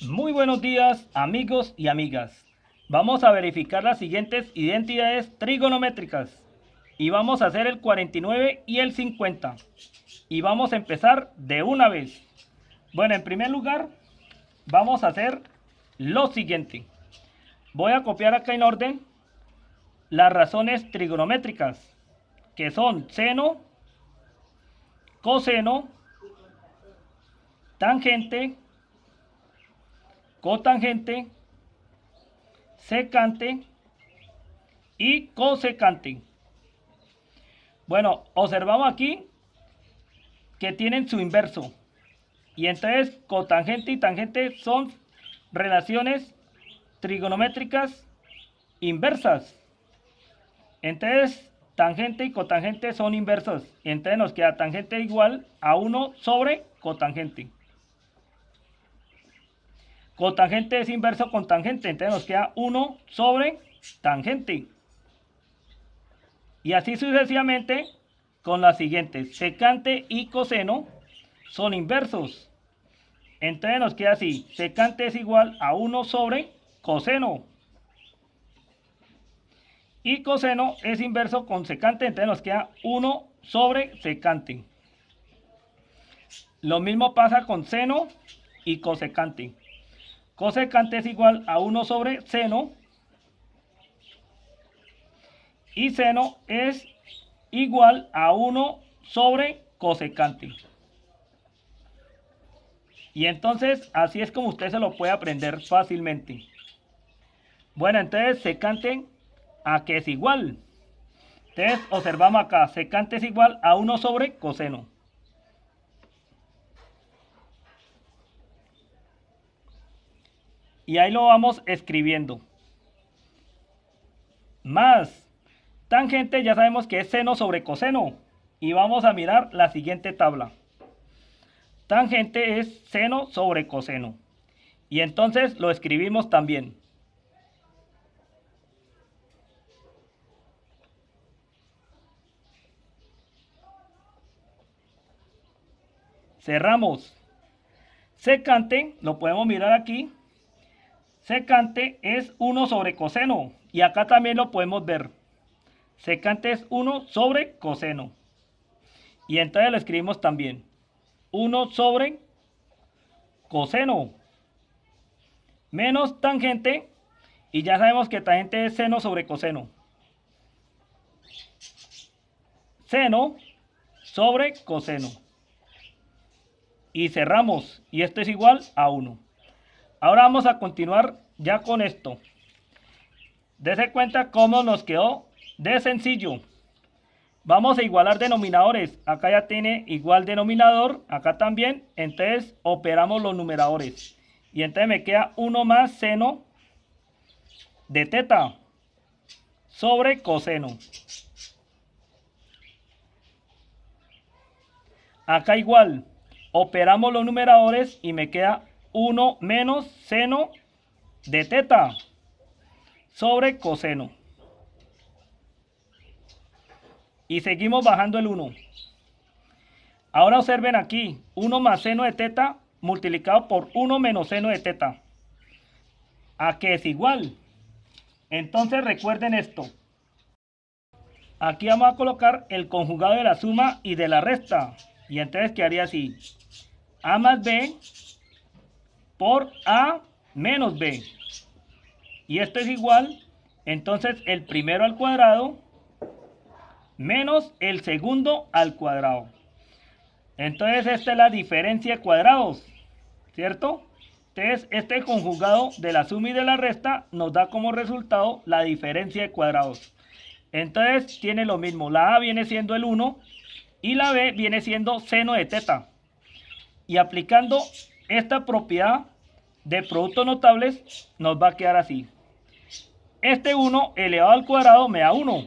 Muy buenos días amigos y amigas. Vamos a verificar las siguientes identidades trigonométricas. Y vamos a hacer el 49 y el 50. Y vamos a empezar de una vez. Bueno, en primer lugar vamos a hacer lo siguiente. Voy a copiar acá en orden las razones trigonométricas. Que son seno, coseno, tangente, cotangente, secante y cosecante. Bueno, observamos aquí que tienen su inverso. Y entonces cotangente y tangente son relaciones trigonométricas inversas. Entonces, tangente y cotangente son inversos. Entonces nos queda tangente igual a 1 sobre cotangente. Cotangente es inverso con tangente. Entonces nos queda 1 sobre tangente. Y así sucesivamente con las siguientes. Secante y coseno son inversos. Entonces nos queda así. Secante es igual a 1 sobre coseno. Y coseno es inverso con secante. Entonces nos queda 1 sobre secante. Lo mismo pasa con seno y cosecante cosecante es igual a 1 sobre seno. Y seno es igual a 1 sobre cosecante. Y entonces así es como usted se lo puede aprender fácilmente. Bueno, entonces secante a que es igual. Entonces observamos acá, secante es igual a 1 sobre coseno. Y ahí lo vamos escribiendo. Más tangente ya sabemos que es seno sobre coseno. Y vamos a mirar la siguiente tabla. Tangente es seno sobre coseno. Y entonces lo escribimos también. Cerramos. Secante, lo podemos mirar aquí. Secante es 1 sobre coseno. Y acá también lo podemos ver. Secante es 1 sobre coseno. Y entonces lo escribimos también. 1 sobre coseno. Menos tangente. Y ya sabemos que tangente es seno sobre coseno. Seno sobre coseno. Y cerramos. Y esto es igual a 1. Ahora vamos a continuar ya con esto. Dese cuenta cómo nos quedó de sencillo. Vamos a igualar denominadores. Acá ya tiene igual denominador. Acá también. Entonces operamos los numeradores. Y entonces me queda 1 más seno de teta sobre coseno. Acá igual. Operamos los numeradores y me queda 1 menos seno de teta sobre coseno. Y seguimos bajando el 1. Ahora observen aquí, 1 más seno de teta multiplicado por 1 menos seno de teta. ¿A qué es igual? Entonces recuerden esto. Aquí vamos a colocar el conjugado de la suma y de la resta. Y entonces quedaría así. A más B por A menos B. Y esto es igual, entonces, el primero al cuadrado menos el segundo al cuadrado. Entonces, esta es la diferencia de cuadrados, ¿cierto? Entonces, este conjugado de la suma y de la resta nos da como resultado la diferencia de cuadrados. Entonces, tiene lo mismo. La A viene siendo el 1 y la B viene siendo seno de teta. Y aplicando esta propiedad, de productos notables nos va a quedar así. Este 1 elevado al cuadrado me da 1.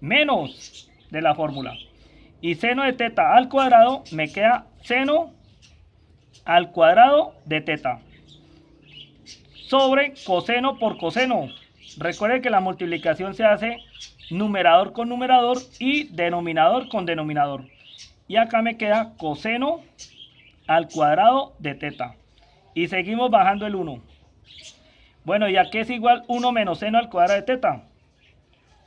Menos de la fórmula. Y seno de teta al cuadrado me queda seno al cuadrado de teta. Sobre coseno por coseno. Recuerde que la multiplicación se hace numerador con numerador y denominador con denominador. Y acá me queda coseno al cuadrado de teta. Y seguimos bajando el 1. Bueno, ya que es igual 1 menos seno al cuadrado de teta.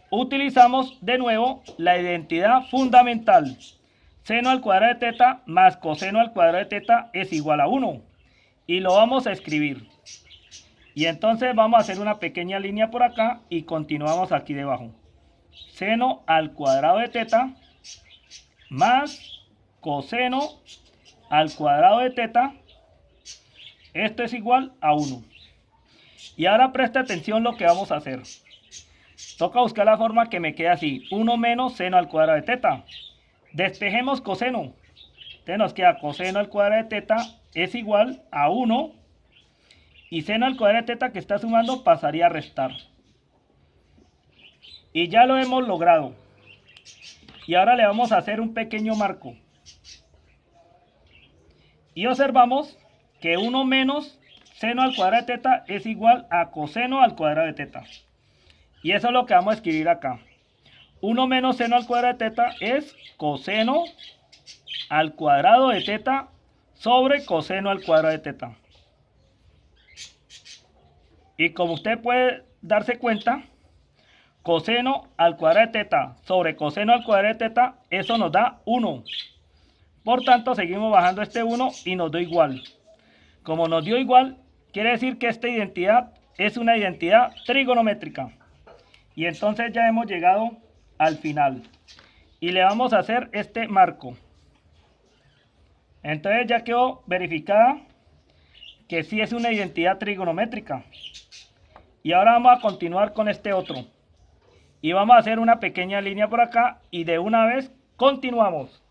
Utilizamos de nuevo la identidad fundamental. Seno al cuadrado de teta más coseno al cuadrado de teta es igual a 1. Y lo vamos a escribir. Y entonces vamos a hacer una pequeña línea por acá y continuamos aquí debajo. Seno al cuadrado de teta más coseno al cuadrado de teta esto es igual a 1. Y ahora presta atención lo que vamos a hacer. Toca buscar la forma que me quede así. 1 menos seno al cuadrado de teta. Despejemos coseno. Entonces nos queda coseno al cuadrado de teta es igual a 1. Y seno al cuadrado de teta que está sumando pasaría a restar. Y ya lo hemos logrado. Y ahora le vamos a hacer un pequeño marco. Y observamos que 1 menos seno al cuadrado de teta es igual a coseno al cuadrado de teta. Y eso es lo que vamos a escribir acá. 1 menos seno al cuadrado de teta es coseno al cuadrado de teta sobre coseno al cuadrado de teta. Y como usted puede darse cuenta, coseno al cuadrado de teta sobre coseno al cuadrado de teta, eso nos da 1. Por tanto, seguimos bajando este 1 y nos da igual. Como nos dio igual, quiere decir que esta identidad es una identidad trigonométrica. Y entonces ya hemos llegado al final. Y le vamos a hacer este marco. Entonces ya quedó verificada que sí es una identidad trigonométrica. Y ahora vamos a continuar con este otro. Y vamos a hacer una pequeña línea por acá y de una vez continuamos.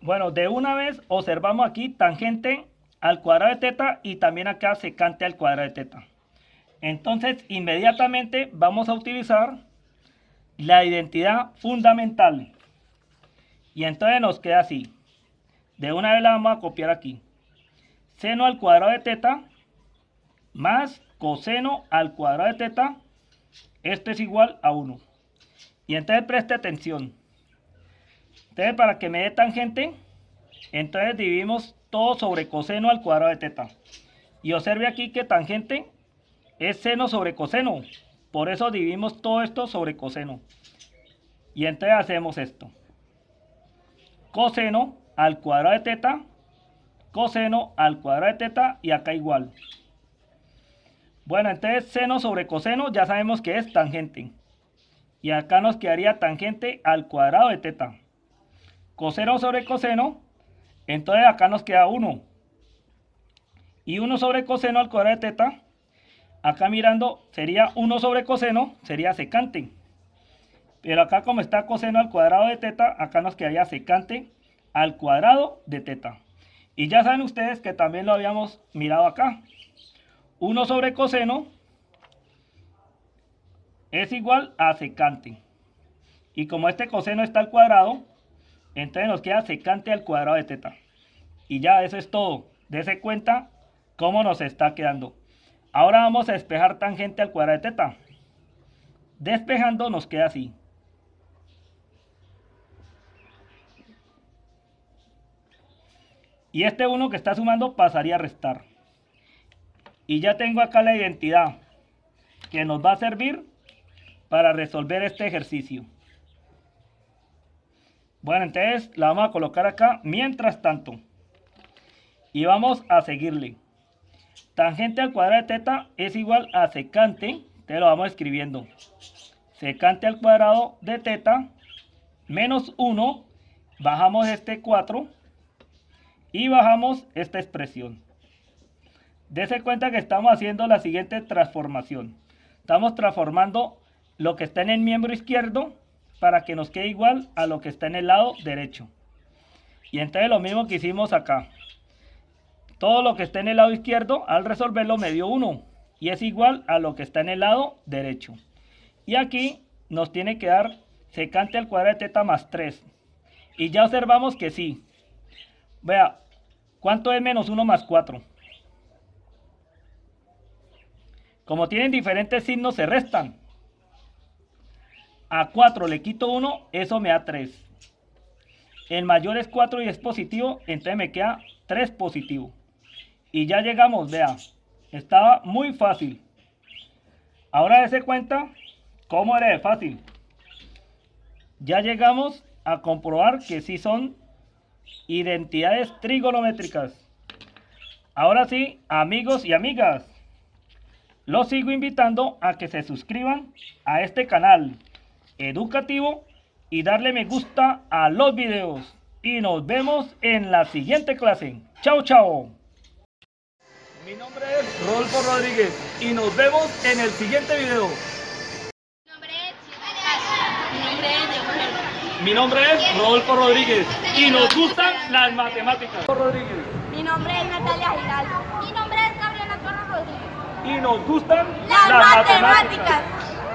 Bueno, de una vez observamos aquí tangente al cuadrado de teta y también acá secante al cuadrado de teta. Entonces, inmediatamente vamos a utilizar la identidad fundamental. Y entonces nos queda así. De una vez la vamos a copiar aquí. Seno al cuadrado de teta más coseno al cuadrado de teta. Esto es igual a 1. Y entonces preste atención. Entonces para que me dé tangente, entonces dividimos todo sobre coseno al cuadrado de teta. Y observe aquí que tangente es seno sobre coseno. Por eso dividimos todo esto sobre coseno. Y entonces hacemos esto. Coseno al cuadrado de teta. Coseno al cuadrado de teta. Y acá igual. Bueno, entonces seno sobre coseno ya sabemos que es tangente. Y acá nos quedaría tangente al cuadrado de teta. Coseno sobre coseno entonces acá nos queda 1. Y 1 sobre coseno al cuadrado de teta. Acá mirando sería 1 sobre coseno, sería secante. Pero acá como está coseno al cuadrado de teta, acá nos quedaría secante al cuadrado de teta. Y ya saben ustedes que también lo habíamos mirado acá. 1 sobre coseno es igual a secante. Y como este coseno está al cuadrado, entonces nos queda secante al cuadrado de teta. Y ya, eso es todo. Dese cuenta cómo nos está quedando. Ahora vamos a despejar tangente al cuadrado de teta. Despejando nos queda así. Y este 1 que está sumando pasaría a restar. Y ya tengo acá la identidad que nos va a servir para resolver este ejercicio. Bueno, entonces la vamos a colocar acá mientras tanto. Y vamos a seguirle. Tangente al cuadrado de teta es igual a secante. Entonces lo vamos escribiendo. Secante al cuadrado de teta menos 1. Bajamos este 4. Y bajamos esta expresión. Dese cuenta que estamos haciendo la siguiente transformación. Estamos transformando lo que está en el miembro izquierdo para que nos quede igual a lo que está en el lado derecho. Y entonces lo mismo que hicimos acá. Todo lo que está en el lado izquierdo, al resolverlo me dio 1. Y es igual a lo que está en el lado derecho. Y aquí nos tiene que dar secante al cuadrado de teta más 3. Y ya observamos que sí. Vea, ¿cuánto es menos 1 más 4? Como tienen diferentes signos, se restan. A 4 le quito 1, eso me da 3. El mayor es 4 y es positivo, entonces me queda 3 positivo. Y ya llegamos, vea, estaba muy fácil. Ahora se cuenta cómo era de fácil. Ya llegamos a comprobar que sí son identidades trigonométricas. Ahora sí, amigos y amigas, los sigo invitando a que se suscriban a este canal educativo y darle me gusta a los videos. Y nos vemos en la siguiente clase. Chao, chao. Mi nombre es Rolfo Rodríguez y nos vemos en el siguiente video. Mi nombre es Rodolfo Rodríguez y nos gustan las matemáticas. Mi nombre es Natalia Giraldo. Mi nombre es Gabriela Torres Rodríguez. Y nos gustan las, matemáticas.